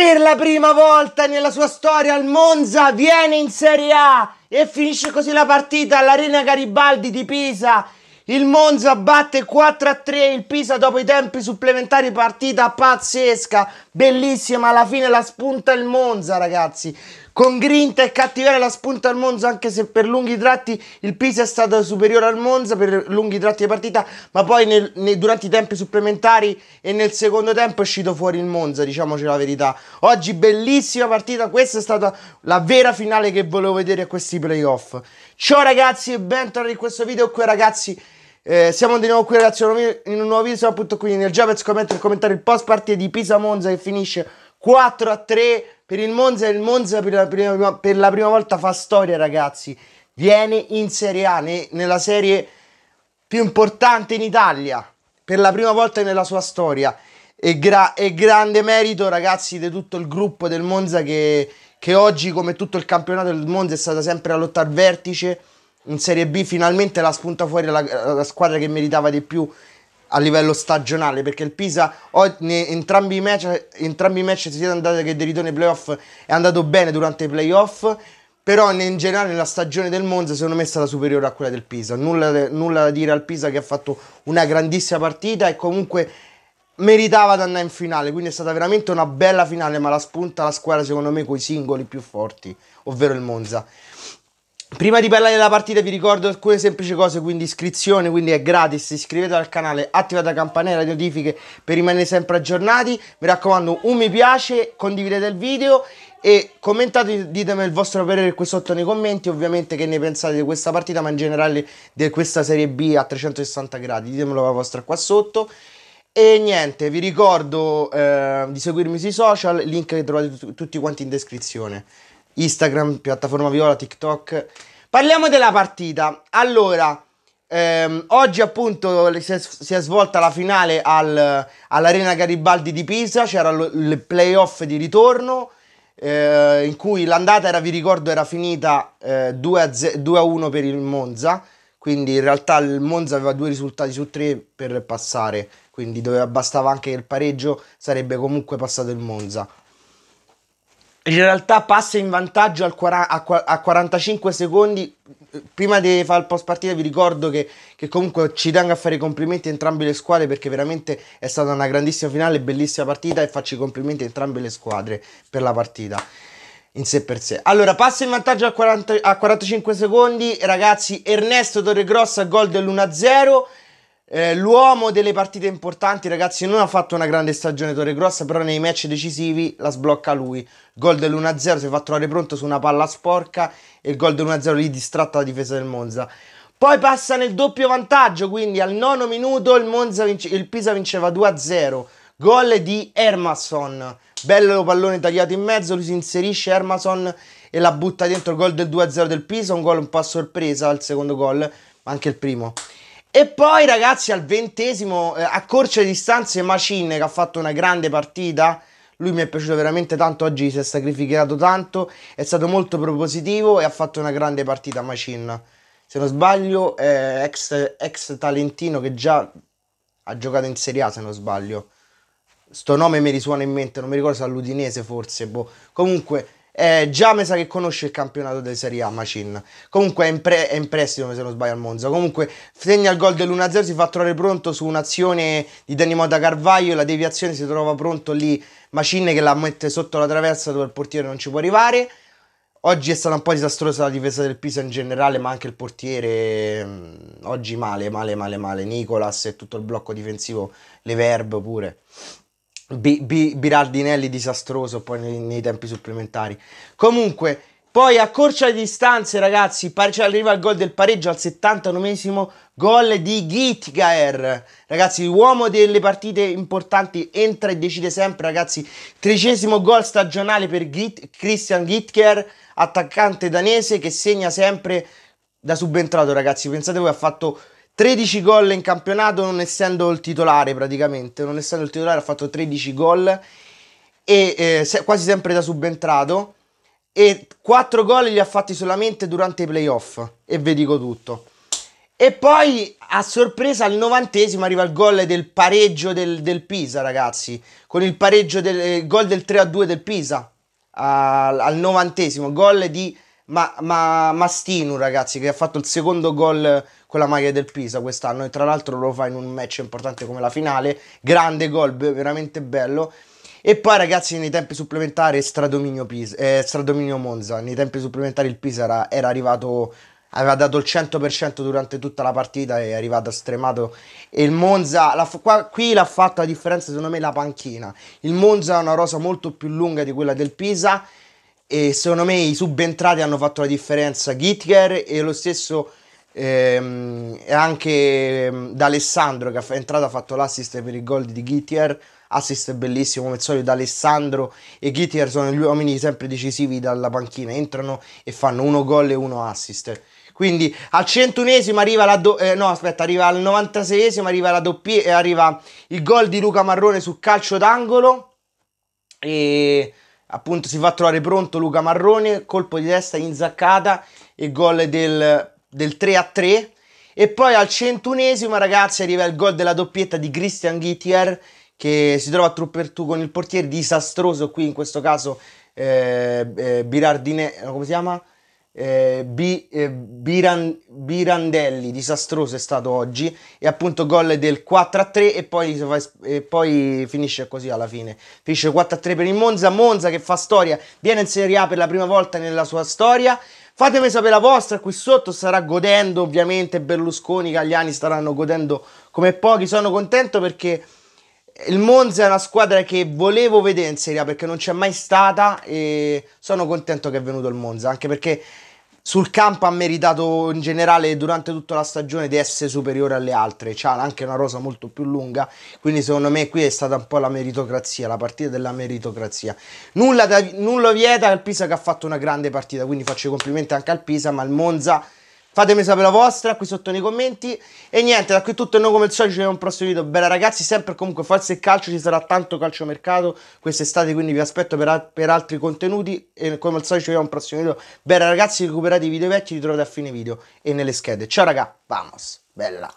Per la prima volta nella sua storia il Monza viene in Serie A e finisce così la partita all'Arena Garibaldi di Pisa. Il Monza batte 4-3 il Pisa dopo i tempi supplementari, partita pazzesca, bellissima, alla fine la spunta il Monza ragazzi. Con grinta e cattiveria la spunta al Monza, anche se per lunghi tratti il Pisa è stato superiore al Monza, per lunghi tratti di partita, ma poi nel, nel, durante i tempi supplementari e nel secondo tempo è uscito fuori il Monza, diciamoci la verità. Oggi bellissima partita, questa è stata la vera finale che volevo vedere a questi playoff. Ciao ragazzi e bentornati in questo video qui ragazzi. Eh, siamo di nuovo qui ragazzi in un nuovo video, appunto qui nel Javez commento commentare il post partita di Pisa Monza che finisce 4 a 3 per il Monza e il Monza per la, prima, per la prima volta fa storia ragazzi viene in Serie A ne, nella serie più importante in Italia per la prima volta nella sua storia e, gra- e grande merito ragazzi di tutto il gruppo del Monza che, che oggi come tutto il campionato del Monza è stata sempre a lottare al vertice in Serie B finalmente la spunta fuori la, la squadra che meritava di più a livello stagionale perché il Pisa oh, entrambi, i match, entrambi i match sia andata che di ritorno ai playoff è andato bene durante i playoff però in generale la stagione del Monza secondo me è stata superiore a quella del Pisa nulla, nulla da dire al Pisa che ha fatto una grandissima partita e comunque meritava di andare in finale quindi è stata veramente una bella finale ma la spunta la squadra secondo me con i singoli più forti ovvero il Monza Prima di parlare della partita vi ricordo alcune semplici cose, quindi iscrizione, quindi è gratis, iscrivetevi al canale, attivate la campanella, di notifiche per rimanere sempre aggiornati, mi raccomando un mi piace, condividete il video e commentate, ditemi il vostro parere qui sotto nei commenti, ovviamente che ne pensate di questa partita, ma in generale di questa Serie B a 360 gradi, ditemelo la vostra qua sotto. E niente, vi ricordo eh, di seguirmi sui social, link che trovate tutti quanti in descrizione. Instagram, piattaforma Viola, TikTok. Parliamo della partita. Allora, ehm, oggi appunto si è, si è, svolta la finale al, all'Arena Garibaldi di Pisa, c'era lo, il playoff di ritorno. Eh, in cui l'andata era, vi ricordo, era finita eh, 2, a 1 per il Monza, quindi in realtà il Monza aveva due risultati su tre per passare, quindi doveva, bastava anche il pareggio, sarebbe comunque passato il Monza in realtà passa in vantaggio al 40, a, 45 secondi. Eh, prima di fare il post partita vi ricordo che, che, comunque ci tengo a fare i complimenti a entrambe le squadre perché veramente è stata una grandissima finale, bellissima partita e faccio i complimenti a entrambe le squadre per la partita in sé per sé. Allora passa in vantaggio a, 40, a 45 secondi, ragazzi, Ernesto Torregrossa, gol dell'1-0. Eh, l'uomo delle partite importanti, ragazzi, non ha fatto una grande stagione Torre Grossa, però nei match decisivi la sblocca lui. Gol dell'1-0 si fa trovare pronto su una palla sporca e il gol dell'1-0 lì distratta la difesa del Monza. Poi passa nel doppio vantaggio, quindi al nono minuto il, Monza vince, il Pisa vinceva 2-0. Gol di Hermason. Bello pallone tagliato in mezzo, lui si inserisce Hermason e la butta dentro gol del 2-0 del Pisa, un gol un po' a sorpresa al secondo gol, anche il primo. E poi ragazzi al ventesimo eh, a corce distanze Macin che ha fatto una grande partita, lui mi è piaciuto veramente tanto, oggi si è sacrificato tanto, è stato molto propositivo e ha fatto una grande partita Macin. Se non sbaglio è ex, ex Talentino che già ha giocato in Serie A se non sbaglio. Sto nome mi risuona in mente, non mi ricordo se all'Udinese forse, boh. Comunque eh, già mi sa che conosce il campionato della Serie A Macin. Comunque è in, pre- è in, prestito se non sbaglio al Monza. Comunque segna il gol dell'1-0, si fa trovare pronto su un'azione di Danny Mota Carvaglio, la deviazione si trova pronto lì Macin che la mette sotto la traversa dove il portiere non ci può arrivare. Oggi è stata un po' disastrosa la difesa del Pisa in generale, ma anche il portiere mm, oggi male, male, male, male. Nicolas e tutto il blocco difensivo, le verb pure. B, B, Birardinelli disastroso poi nei, nei, tempi supplementari. Comunque, poi accorcia le distanze, ragazzi. Pareccia cioè, arriva il gol del pareggio al 79 Gol di Gitgaer. Ragazzi, uomo delle partite importanti, entra e decide sempre, ragazzi. Tredicesimo gol stagionale per Git, Christian Gitgaer, attaccante danese che segna sempre da subentrato, ragazzi. Pensate voi, ha fatto 13 gol in campionato non essendo il titolare praticamente, non essendo il titolare ha fatto 13 gol e eh, se, quasi sempre da subentrato e 4 gol li ha fatti solamente durante i playoff e vi dico tutto. E poi a sorpresa al novantesimo arriva il gol del pareggio del, del Pisa ragazzi, con il pareggio del eh, gol del 3-2 del Pisa al, al novantesimo, gol di ma, ma Mastinu, ragazzi, che ha fatto il secondo gol con la maglia del Pisa quest'anno e tra l'altro lo fa in un match importante come la finale, grande gol, veramente bello. E poi ragazzi nei tempi supplementari stradominio, Pisa, eh, stradominio Monza, nei tempi supplementari il Pisa era, era arrivato aveva dato il 100% durante tutta la partita e è arrivato stremato e il Monza la, qua, qui l'ha fatta la differenza secondo me la panchina il Monza ha una rosa molto più lunga di quella del Pisa e secondo me i subentrati hanno fatto la differenza Gitger e lo stesso ehm, anche ehm, D'Alessandro che è entrato ha fatto l'assist per il gol di Gitger assist bellissimo come al solito D'Alessandro e Gittier sono gli uomini sempre decisivi dalla panchina entrano e fanno uno gol e uno assist quindi al centunesimo arriva la do- eh, no aspetta arriva al 96 arriva la doppia e eh, arriva il gol di Luca Marrone sul calcio d'angolo e appunto si fa trovare pronto Luca Marrone, colpo di testa inzaccata e gol del, del 3 a 3. E poi al centunesimo, ragazzi, arriva il gol della doppietta di Christian Gittier che si trova a tu per tu con il portiere disastroso qui in questo caso eh, eh Birardine, come si chiama? eh, B, eh, Birandelli, disastroso è stato oggi, e appunto gol del 4-3 e poi, e poi, finisce così alla fine. Finisce 4-3 per il Monza, Monza che fa storia, viene in Serie A per la prima volta nella sua storia. Fatemi sapere la vostra, qui sotto starà godendo ovviamente Berlusconi, Gagliani staranno godendo come pochi, sono contento perché... Il Monza è una squadra che volevo vedere in Serie A perché non c'è mai stata e sono contento che è venuto il Monza, anche perché sul campo ha meritato in generale durante tutta la stagione di essere superiore alle altre, ha anche una rosa molto più lunga, quindi secondo me qui è stata un po' la meritocrazia, la partita della meritocrazia. Nulla, da, nulla vieta al Pisa che ha fatto una grande partita, quindi faccio i complimenti anche al Pisa, ma il Monza Fatemi sapere la vostra qui sotto nei commenti. E niente, da qui tutto e noi come al solito ci vediamo un prossimo video. Bella ragazzi, sempre comunque forse il calcio, ci sarà tanto calcio mercato quest'estate, quindi vi aspetto per, per, altri contenuti. E come al solito ci vediamo un prossimo video. Bella ragazzi, recuperate i video vecchi, li trovate a fine video e nelle schede. Ciao raga, vamos, bella!